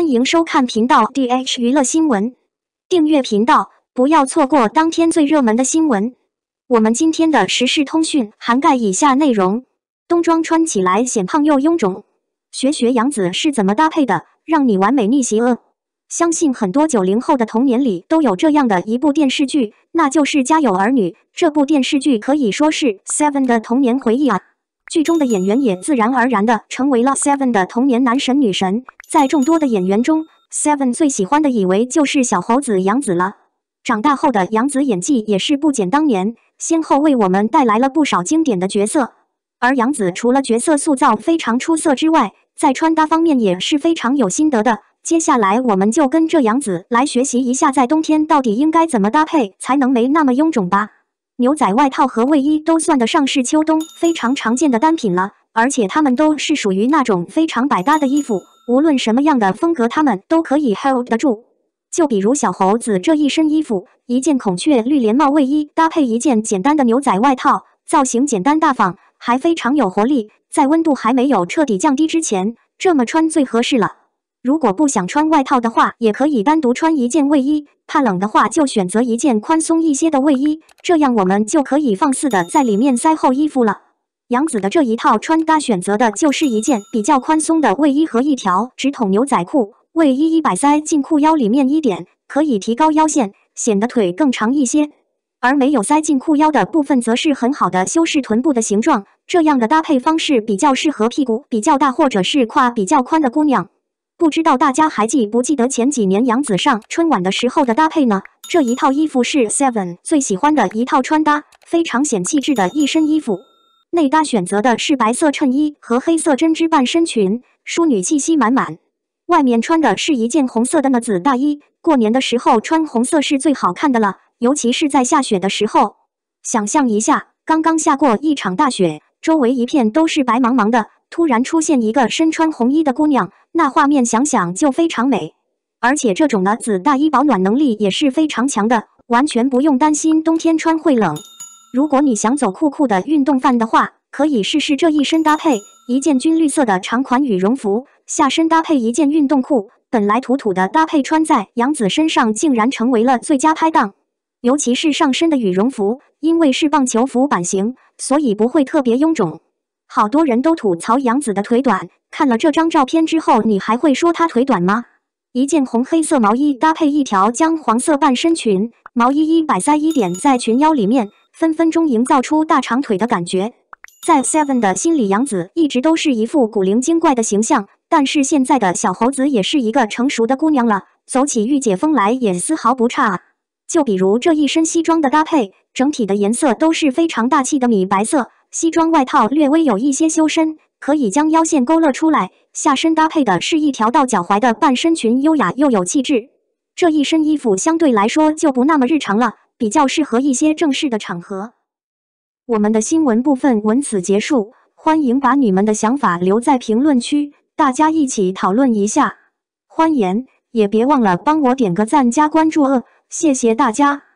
欢迎收看频道 D H 娱乐新闻，订阅频道，不要错过当天最热门的新闻。我们今天的时事通讯涵盖以下内容：冬装穿起来显胖又臃肿，学学杨紫是怎么搭配的，让你完美逆袭呃！相信很多九零后的童年里都有这样的一部电视剧，那就是《家有儿女》。这部电视剧可以说是 Seven 的童年回忆啊。剧中的演员也自然而然的成为了 Seven 的童年男神女神。在众多的演员中，Seven 最喜欢的以为就是小猴子杨紫了。长大后的杨紫演技也是不减当年，先后为我们带来了不少经典的角色。而杨紫除了角色塑造非常出色之外，在穿搭方面也是非常有心得的。接下来我们就跟这杨紫来学习一下，在冬天到底应该怎么搭配才能没那么臃肿吧。牛仔外套和卫衣都算得上是秋冬非常常见的单品了，而且它们都是属于那种非常百搭的衣服，无论什么样的风格，它们都可以 hold 得住。就比如小猴子这一身衣服，一件孔雀绿连帽卫衣搭配一件简单的牛仔外套，造型简单大方，还非常有活力。在温度还没有彻底降低之前，这么穿最合适了。如果不想穿外套的话，也可以单独穿一件卫衣。怕冷的话，就选择一件宽松一些的卫衣，这样我们就可以放肆的在里面塞厚衣服了。杨子的这一套穿搭选择的就是一件比较宽松的卫衣和一条直筒牛仔裤。卫衣一百塞进裤腰里面一点，可以提高腰线，显得腿更长一些。而没有塞进裤腰的部分，则是很好的修饰臀部的形状。这样的搭配方式比较适合屁股比较大或者是胯比较宽的姑娘。不知道大家还记不记得前几年杨紫上春晚的时候的搭配呢？这一套衣服是 Seven 最喜欢的一套穿搭，非常显气质的一身衣服。内搭选择的是白色衬衣和黑色针织半身裙，淑女气息满满。外面穿的是一件红色的呢子大衣，过年的时候穿红色是最好看的了，尤其是在下雪的时候。想象一下，刚刚下过一场大雪，周围一片都是白茫茫的。突然出现一个身穿红衣的姑娘，那画面想想就非常美。而且这种呢子大衣保暖能力也是非常强的，完全不用担心冬天穿会冷。如果你想走酷酷的运动范的话，可以试试这一身搭配：一件军绿色的长款羽绒服，下身搭配一件运动裤。本来土土的搭配穿在杨紫身上，竟然成为了最佳拍档。尤其是上身的羽绒服，因为是棒球服版型，所以不会特别臃肿。好多人都吐槽杨紫的腿短，看了这张照片之后，你还会说她腿短吗？一件红黑色毛衣搭配一条姜黄色半身裙，毛衣衣摆塞一点在裙腰里面，分分钟营造出大长腿的感觉。在 Seven 的心里，杨紫一直都是一副古灵精怪的形象，但是现在的小猴子也是一个成熟的姑娘了，走起御姐风来也丝毫不差。就比如这一身西装的搭配，整体的颜色都是非常大气的米白色。西装外套略微有一些修身，可以将腰线勾勒出来。下身搭配的是一条到脚踝的半身裙，优雅又有气质。这一身衣服相对来说就不那么日常了，比较适合一些正式的场合。我们的新闻部分文此结束，欢迎把你们的想法留在评论区，大家一起讨论一下。欢迎，也别忘了帮我点个赞、加关注哦，谢谢大家。